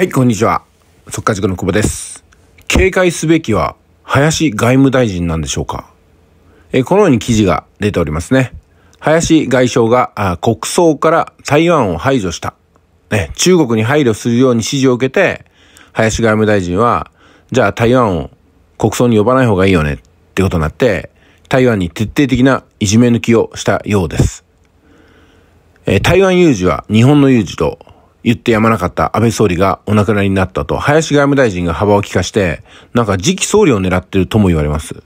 はい、こんにちは。速化塾の久保です。警戒すべきは林外務大臣なんでしょうかえこのように記事が出ておりますね。林外相があ国葬から台湾を排除した、ね。中国に配慮するように指示を受けて、林外務大臣は、じゃあ台湾を国葬に呼ばない方がいいよねってことになって、台湾に徹底的ないじめ抜きをしたようです。え台湾有事は日本の有事と言ってやまなかった安倍総理がお亡くなりになったと、林外務大臣が幅を利かして、なんか次期総理を狙ってるとも言われます。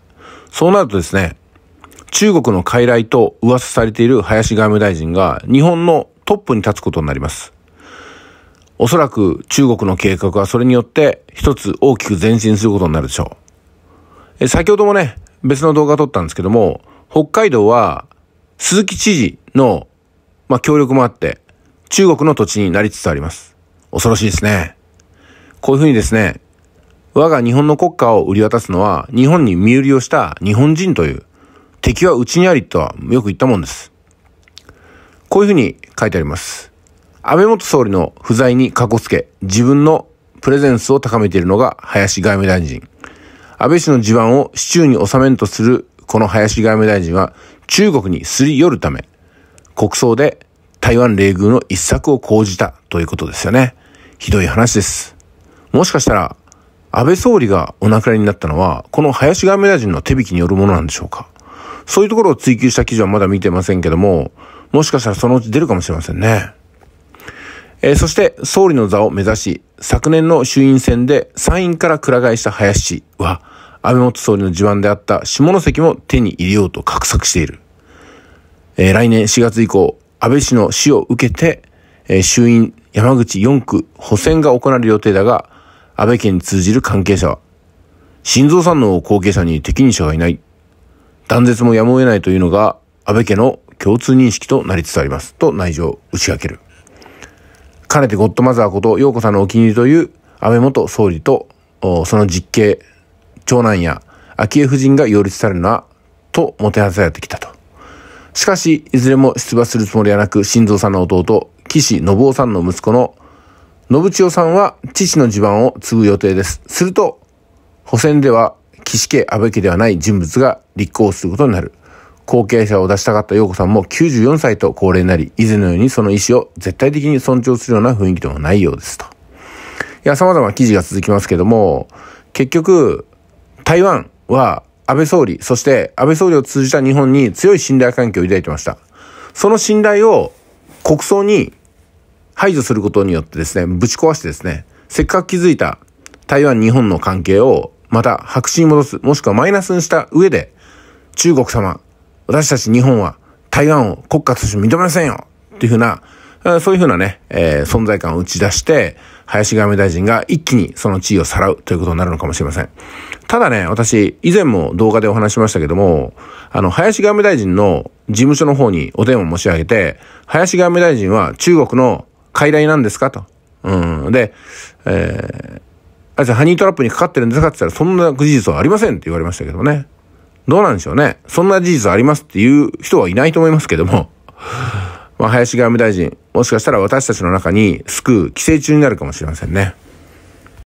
そうなるとですね、中国の傀儡と噂されている林外務大臣が日本のトップに立つことになります。おそらく中国の計画はそれによって一つ大きく前進することになるでしょう。え先ほどもね、別の動画撮ったんですけども、北海道は鈴木知事の、まあ、協力もあって、中国の土地になりつつあります。恐ろしいですね。こういうふうにですね、我が日本の国家を売り渡すのは日本に身売りをした日本人という敵はうちにありとはよく言ったもんです。こういうふうに書いてあります。安倍元総理の不在にかこつけ自分のプレゼンスを高めているのが林外務大臣。安倍氏の地盤を市中に収めんとするこの林外務大臣は中国にすり寄るため国葬で台湾冷遇の一策を講じたということですよね。ひどい話です。もしかしたら、安倍総理がお亡くなりになったのは、この林外務大臣の手引きによるものなんでしょうか。そういうところを追求した記事はまだ見てませんけども、もしかしたらそのうち出るかもしれませんね。えー、そして、総理の座を目指し、昨年の衆院選で参院からく替えした林氏は、安倍元総理の地盤であった下関も手に入れようと画策している。えー、来年4月以降、安倍氏の死を受けて、え衆院山口4区補選が行われる予定だが、安倍家に通じる関係者は、新蔵さんの後継者に適任者がいない。断絶もやむを得ないというのが安倍家の共通認識となりつつあります。と内情を打ち明ける。かねてゴッドマザーこと陽子さんのお気に入りという安倍元総理と、その実刑、長男や昭恵夫人が擁立されるな、ともてはやされてきたと。しかし、いずれも出馬するつもりはなく、新蔵さんの弟、岸信夫さんの息子の信千代さんは父の地盤を継ぐ予定です。すると、補選では岸家、安倍家ではない人物が立候補することになる。後継者を出したかった陽子さんも94歳と高齢になり、以前のようにその意思を絶対的に尊重するような雰囲気でもないようですと。いや、様々な記事が続きますけども、結局、台湾は安倍総理、そして安倍総理を通じた日本に強い信頼関係を抱いてました。その信頼を国葬に排除することによってですね、ぶち壊してですね、せっかく築いた台湾日本の関係をまた白紙に戻す、もしくはマイナスにした上で、中国様、私たち日本は台湾を国家として認めませんよっていうふうなそういうふうなね、えー、存在感を打ち出して、林外務大臣が一気にその地位をさらうということになるのかもしれません。ただね、私、以前も動画でお話しましたけども、あの、林外務大臣の事務所の方にお電話を申し上げて、林外務大臣は中国の傀儡なんですかと。うん。で、えー、あいつハニートラップにかかってるんですかって言ったら、そんな事実はありませんって言われましたけどね。どうなんでしょうね。そんな事実ありますっていう人はいないと思いますけども。まあ、林外務大臣、もしかしたら私たちの中に救う寄生虫になるかもしれませんね。